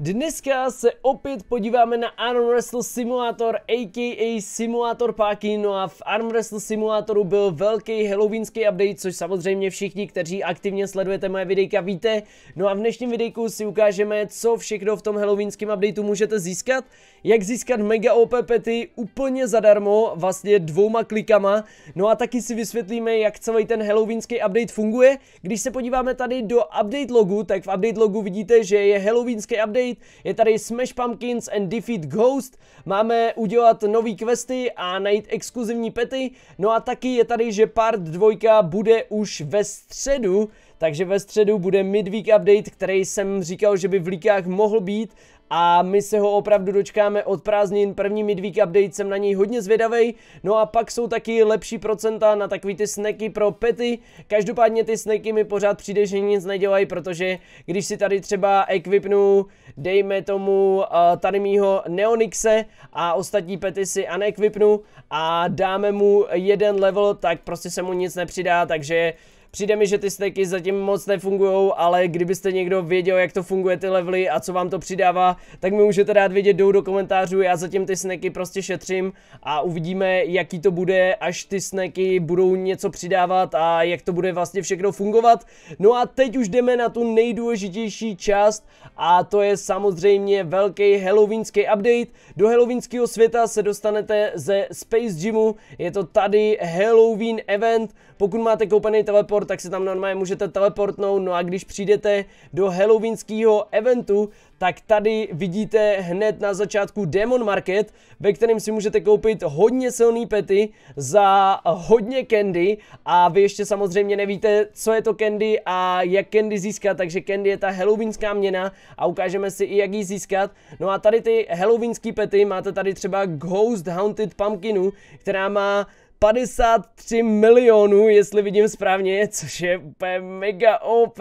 Dneska se opět podíváme na Arm Wrestle Simulator, aka Simulator páky, no a v Arm Wrestle Simulatoru byl velký halloweenský update, což samozřejmě všichni, kteří aktivně sledujete moje videjka, víte. No a v dnešním videjku si ukážeme, co všechno v tom halloweenském updateu můžete získat, jak získat mega OP pety úplně zadarmo, vlastně dvouma klikama, no a taky si vysvětlíme, jak celý ten halloweenský update funguje. Když se podíváme tady do update logu, tak v update logu vidíte, že je halloweenský update, State, je tady Smash Pumpkins and Defeat Ghost, máme udělat nový questy a najít exkluzivní pety, no a taky je tady, že part 2 bude už ve středu, takže ve středu bude midweek update, který jsem říkal, že by v líkách mohl být a my se ho opravdu dočkáme od prázdnin. První midweek update jsem na něj hodně zvědavý. No a pak jsou taky lepší procenta na takový ty snacky pro pety. Každopádně ty snacky mi pořád přijde, že nic nedělají, protože když si tady třeba equipnu, dejme tomu eh, tady mýho Neonixe a ostatní pety si unequipnu a dáme mu jeden level, tak prostě se mu nic nepřidá, takže Přijde mi, že ty steky zatím moc nefungují, ale kdybyste někdo věděl, jak to funguje ty levely a co vám to přidává, tak mi můžete rád vědět, jdou do komentářů, já zatím ty sneky prostě šetřím a uvidíme, jaký to bude, až ty sneky budou něco přidávat a jak to bude vlastně všechno fungovat. No a teď už jdeme na tu nejdůležitější část a to je samozřejmě velký halloweenský update. Do halloweenského světa se dostanete ze Space Gymu, je to tady Halloween event, pokud máte koupený teleport, tak se tam normálně můžete teleportnout, no a když přijdete do halloweenského eventu, tak tady vidíte hned na začátku Demon Market, ve kterém si můžete koupit hodně silný pety za hodně candy a vy ještě samozřejmě nevíte, co je to candy a jak candy získat, takže candy je ta halloweenská měna a ukážeme si i jak ji získat. No a tady ty halloweenský pety máte tady třeba Ghost Haunted Pumpkinu, která má 53 milionů, jestli vidím správně, což je úplně mega OP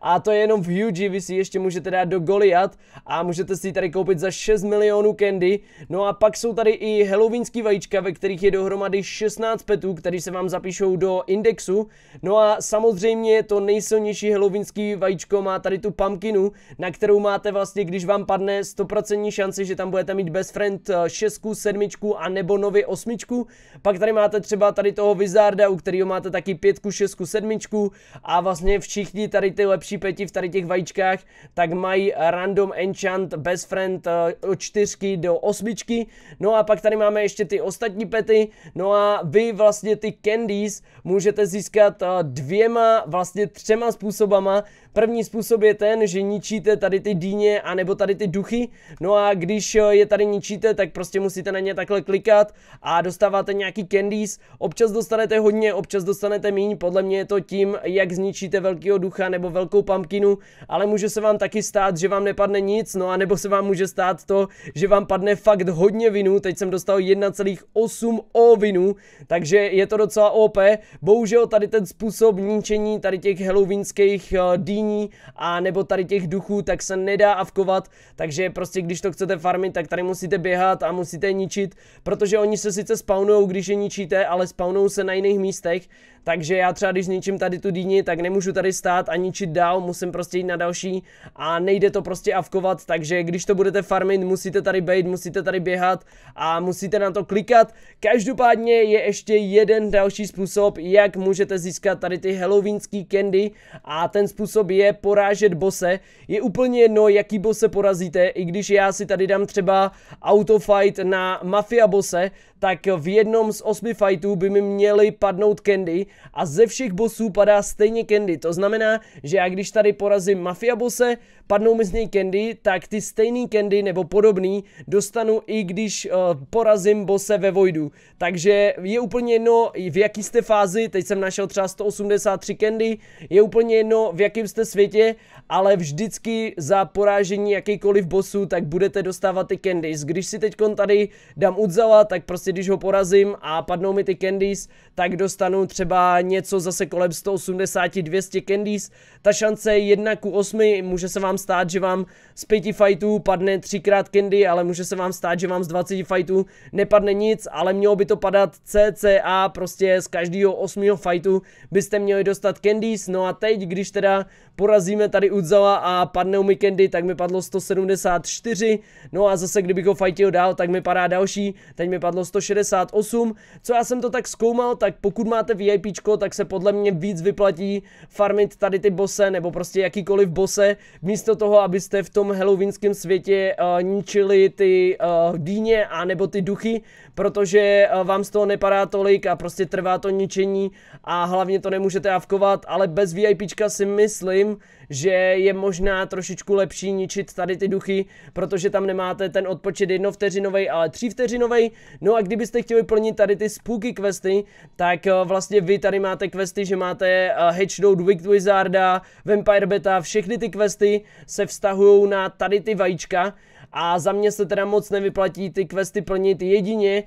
a to je jenom v UG, vy si ještě můžete dát do Goliath a můžete si ji tady koupit za 6 milionů candy. No a pak jsou tady i halloweenský vajíčka, ve kterých je dohromady 16 petů, které se vám zapíšou do indexu. No a samozřejmě to nejsilnější halloweenský vajíčko má tady tu pumpkinu, na kterou máte vlastně, když vám padne 100% šanci, že tam budete mít best friend 6, eh, 7 a nebo nově 8. Pak tady máte máte třeba tady toho Vizarda, u kterého máte taky pětku, šestku, sedmičku a vlastně všichni tady ty lepší pěti v tady těch vajíčkách, tak mají random enchant best friend eh, od čtyřky do osmičky. No a pak tady máme ještě ty ostatní pety, no a vy vlastně ty candies můžete získat eh, dvěma, vlastně třema způsobama. První způsob je ten, že ničíte tady ty dýně nebo tady ty duchy, no a když eh, je tady ničíte, tak prostě musíte na ně takhle klikat a dostáváte nějaký candy Freeze. Občas dostanete hodně, občas dostanete míň, podle mě je to tím, jak zničíte velkého ducha nebo velkou pumpkinu, ale může se vám taky stát, že vám nepadne nic, no a nebo se vám může stát to, že vám padne fakt hodně vinu, teď jsem dostal 1,8 o vinu, takže je to docela OP. Bohužel tady ten způsob ničení tady těch halloweenských eh, dýní a nebo tady těch duchů, tak se nedá avkovat, takže prostě když to chcete farmit, tak tady musíte běhat a musíte ničit, protože oni se sice spawnují, když je ničíte, nevidíte, ale spawnou se na jiných místech takže já třeba když zničím tady tu dýni, tak nemůžu tady stát a ničit dál, musím prostě jít na další a nejde to prostě avkovat, takže když to budete farmit, musíte tady bejt, musíte tady běhat a musíte na to klikat. Každopádně je ještě jeden další způsob, jak můžete získat tady ty halloweenský candy a ten způsob je porážet bose. Je úplně jedno, jaký bose porazíte, i když já si tady dám třeba autofight na mafia bose, tak v jednom z osmi fightů by mi měly padnout candy, a ze všech bosů padá stejně candy. To znamená, že já když tady porazím mafia bose, padnou mi z něj candy, tak ty stejný candy nebo podobný dostanu i když uh, porazím bose ve Voidu. Takže je úplně jedno, v jaký jste fázi, teď jsem našel třeba 183 candy, je úplně jedno, v jakém jste světě, ale vždycky za porážení jakýkoliv bosu, tak budete dostávat ty candies. Když si teď tady dám Udzala, tak prostě když ho porazím a padnou mi ty candies, tak dostanu třeba něco zase kolem 180-200 candies. Ta šance je 1 ku 8, může se vám vám stát, že vám z pěti fightů padne třikrát Candy, ale může se vám stát, že vám z 20 fightů nepadne nic, ale mělo by to padat CCA, prostě z každého osmého fightu byste měli dostat Candies, no a teď, když teda porazíme tady Udzala a padne mi Candy, tak mi padlo 174, no a zase kdybych ho fightil dál, tak mi padá další, teď mi padlo 168, co já jsem to tak zkoumal, tak pokud máte VIP, tak se podle mě víc vyplatí farmit tady ty bose, nebo prostě jakýkoliv bose, v místo toho, abyste v tom halloweenském světě uh, ničili ty uh, dýně a nebo ty duchy, protože eh, vám z toho nepadá tolik a prostě trvá to ničení a hlavně to nemůžete avkovat, ale bez VIPčka si myslím, že je možná trošičku lepší ničit tady ty duchy, protože tam nemáte ten odpočet jednovteřinovej, ale třívteřinovej. No a kdybyste chtěli plnit tady ty spooky questy, tak eh, vlastně vy tady máte questy, že máte eh, Hedgehog, Wicked Wizarda, Vampire Beta, všechny ty questy se vztahují na tady ty vajíčka, a za mě se teda moc nevyplatí ty questy plnit jedině,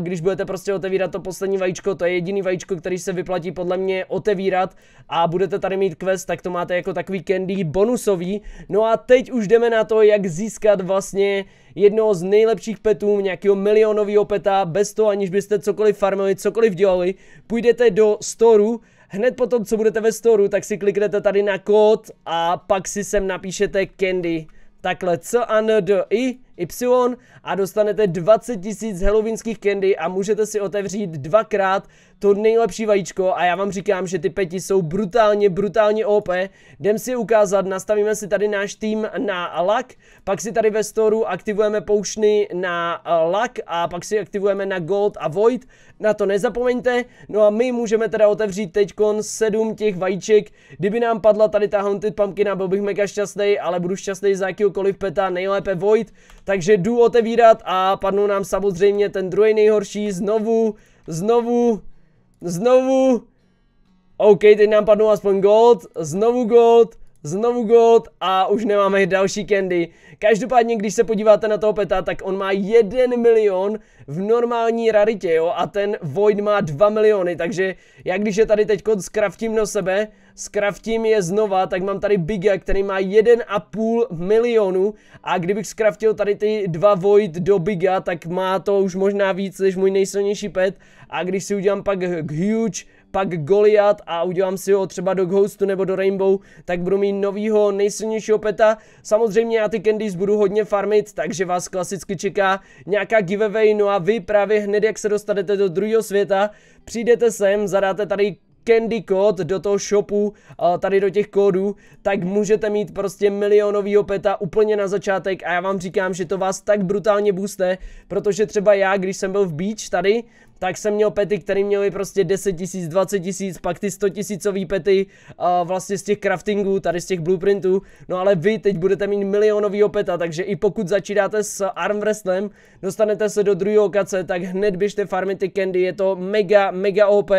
když budete prostě otevírat to poslední vajíčko, to je jediný vajíčko, který se vyplatí podle mě otevírat a budete tady mít quest, tak to máte jako takový candy bonusový. No a teď už jdeme na to, jak získat vlastně jednoho z nejlepších petů, nějakého milionového peta, bez toho aniž byste cokoliv farmili, cokoliv dělali, půjdete do storu, hned potom, co budete ve storu, tak si kliknete tady na kód a pak si sem napíšete candy. Takhle, c a n d i Y a dostanete 20 tisíc halloweenských candy a můžete si otevřít dvakrát to nejlepší vajíčko a já vám říkám, že ty peti jsou brutálně, brutálně OP. Jdem si ukázat, nastavíme si tady náš tým na lak, pak si tady ve storu aktivujeme poušny na eh, lak a pak si aktivujeme na gold a void, na to nezapomeňte. No a my můžeme teda otevřít teďkon 7 těch vajíček. Kdyby nám padla tady ta Haunted Pumpkin, byl bych mega šťastný, ale budu šťastný za jakýkoliv peta, nejlépe void. Takže jdu otevírat a padnou nám samozřejmě ten druhý nejhorší. Znovu, znovu, znovu. OK, teď nám padnou aspoň gold. Znovu gold. Znovu gold a už nemáme další candy. Každopádně, když se podíváte na toho peta, tak on má 1 milion v normální raritě, jo? A ten Void má 2 miliony, takže já když je tady teď skraftím na sebe, skraftím je znova, tak mám tady Biga, který má 1,5 milionu a kdybych skraftil tady ty dva Void do Biga, tak má to už možná víc než můj nejsilnější pet a když si udělám pak Huge, pak Goliat a udělám si ho třeba do Ghostu nebo do Rainbow, tak budu mít novýho nejsilnějšího peta. Samozřejmě já ty candies budu hodně farmit, takže vás klasicky čeká nějaká giveaway, no a vy právě hned jak se dostanete do druhého světa, přijdete sem, zadáte tady candy kód do toho shopu, eh, tady do těch kódů, tak můžete mít prostě milionovýho peta úplně na začátek a já vám říkám, že to vás tak brutálně booste, protože třeba já, když jsem byl v Beach tady, tak jsem měl pety, které měly prostě 10 tisíc, 20 tisíc, pak ty 100 tisícový pety uh, vlastně z těch craftingů, tady z těch blueprintů. No ale vy teď budete mít milionový peta, takže i pokud začínáte s arm wrestlem, dostanete se do druhého kace, tak hned běžte farmy ty candy, je to mega, mega OP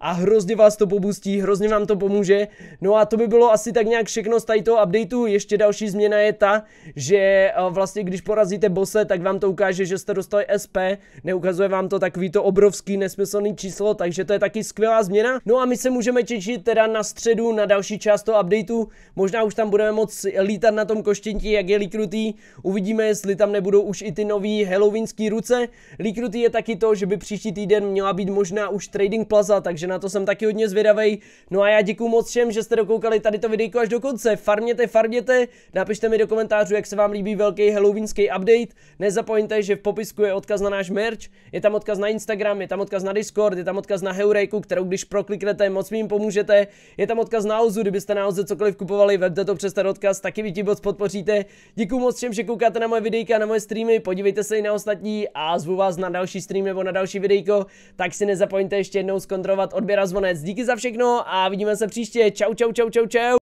a hrozně vás to pobustí, hrozně vám to pomůže. No a to by bylo asi tak nějak všechno z tady toho updateu, ještě další změna je ta, že uh, vlastně když porazíte bose, tak vám to ukáže, že jste dostali SP, neukazuje vám to takový to obrovský obrovský nesmyslný číslo, takže to je taky skvělá změna. No a my se můžeme těšit teda na středu na další část toho updateu. Možná už tam budeme moc lítat na tom koštěnti, jak je líkrutý. Uvidíme, jestli tam nebudou už i ty nový halloweenský ruce. Líkrutý je taky to, že by příští týden měla být možná už Trading Plaza, takže na to jsem taky hodně zvědavej. No a já děkuji moc všem, že jste dokoukali tady to videjko až do konce. Farměte, farměte, napište mi do komentářů, jak se vám líbí velký halloweenský update. Nezapomeňte, že v popisku je odkaz na náš merch, je tam odkaz na Instagram, Telegram, je tam odkaz na Discord, je tam odkaz na Heurejku, kterou když prokliknete, moc mi jim pomůžete. Je tam odkaz na Ozu, kdybyste na Ozu cokoliv kupovali, vemte to přes ten odkaz, taky vy moc podpoříte. Děkuji moc všem, že koukáte na moje videjka, na moje streamy, podívejte se i na ostatní a zvu vás na další stream nebo na další videjko, tak si nezapomeňte ještě jednou zkontrolovat odběr a zvonec. Díky za všechno a vidíme se příště. Čau, čau, čau, čau, čau.